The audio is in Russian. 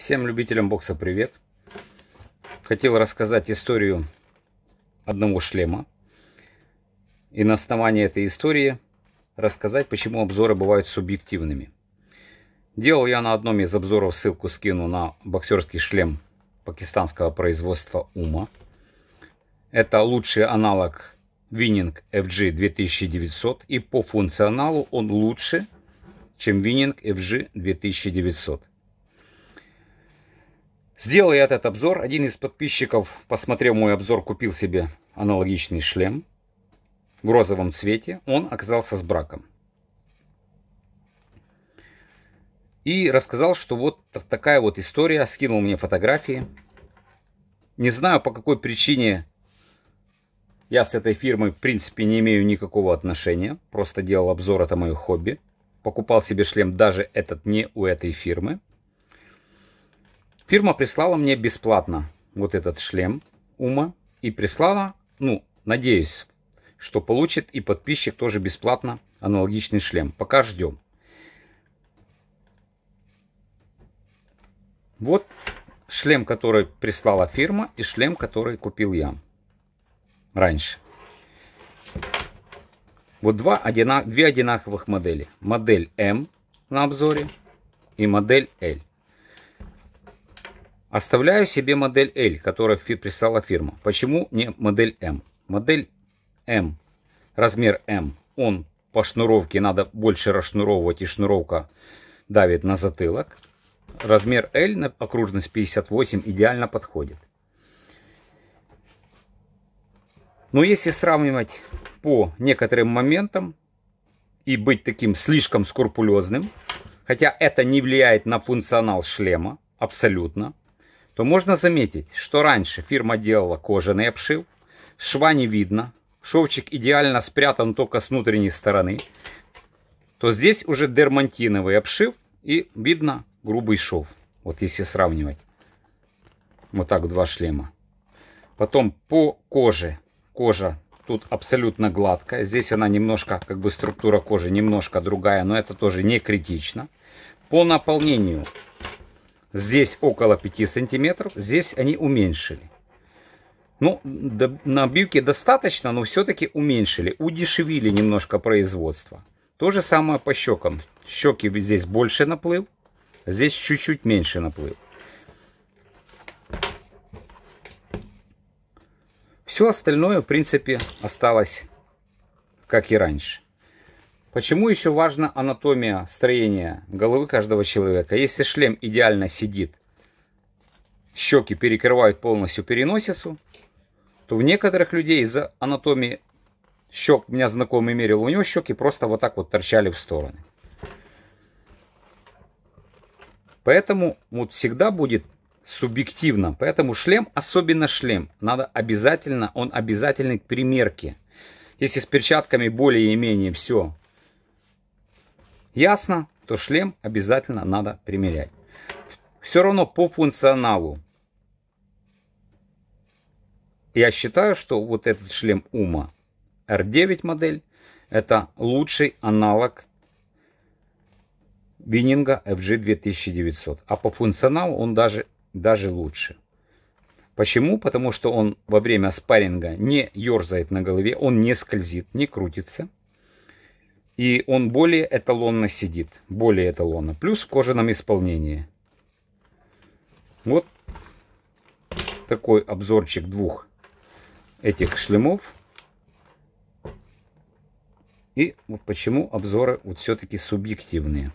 Всем любителям бокса привет! Хотел рассказать историю одного шлема. И на основании этой истории рассказать, почему обзоры бывают субъективными. Делал я на одном из обзоров ссылку скину на боксерский шлем пакистанского производства Ума. Это лучший аналог Winning FG 2900 и по функционалу он лучше, чем Winning FG 2900. Сделал я этот обзор. Один из подписчиков, посмотрел мой обзор, купил себе аналогичный шлем в розовом цвете. Он оказался с браком. И рассказал, что вот такая вот история. Скинул мне фотографии. Не знаю, по какой причине я с этой фирмой, в принципе, не имею никакого отношения. Просто делал обзор, это мое хобби. Покупал себе шлем даже этот не у этой фирмы. Фирма прислала мне бесплатно вот этот шлем ума и прислала, ну, надеюсь, что получит и подписчик тоже бесплатно аналогичный шлем. Пока ждем. Вот шлем, который прислала фирма и шлем, который купил я раньше. Вот два одинак... две одинаковых модели. Модель М на обзоре и модель L. Оставляю себе модель L, которая прислала фирма. Почему не модель M? Модель M, размер M, он по шнуровке надо больше расшнуровывать и шнуровка давит на затылок. Размер L на окружность 58 идеально подходит. Но если сравнивать по некоторым моментам и быть таким слишком скрупулезным, хотя это не влияет на функционал шлема абсолютно, то можно заметить, что раньше фирма делала кожаный обшив, шва не видно, шовчик идеально спрятан только с внутренней стороны, то здесь уже дермантиновый обшив и видно грубый шов. Вот если сравнивать. Вот так два шлема. Потом по коже. Кожа тут абсолютно гладкая. Здесь она немножко, как бы структура кожи немножко другая, но это тоже не критично. По наполнению Здесь около 5 сантиметров, здесь они уменьшили. Ну, до, на бивке достаточно, но все-таки уменьшили, удешевили немножко производство. То же самое по щекам. Щеки здесь больше наплыв, здесь чуть-чуть меньше наплыв. Все остальное, в принципе, осталось как и раньше. Почему еще важна анатомия строения головы каждого человека? Если шлем идеально сидит, щеки перекрывают полностью переносицу, то в некоторых людей из-за анатомии щек, меня знакомый мерил, у него щеки просто вот так вот торчали в стороны. Поэтому вот всегда будет субъективно. Поэтому шлем, особенно шлем, надо обязательно, он обязательный к примерке. Если с перчатками более-менее все Ясно, то шлем обязательно надо примерять. Все равно по функционалу. Я считаю, что вот этот шлем Uma R9 модель это лучший аналог Вининга FG 2900. А по функционалу он даже, даже лучше. Почему? Потому что он во время спарринга не ерзает на голове, он не скользит, не крутится. И он более эталонно сидит. Более эталонно. Плюс в кожаном исполнении. Вот такой обзорчик двух этих шлемов. И вот почему обзоры вот все-таки субъективные.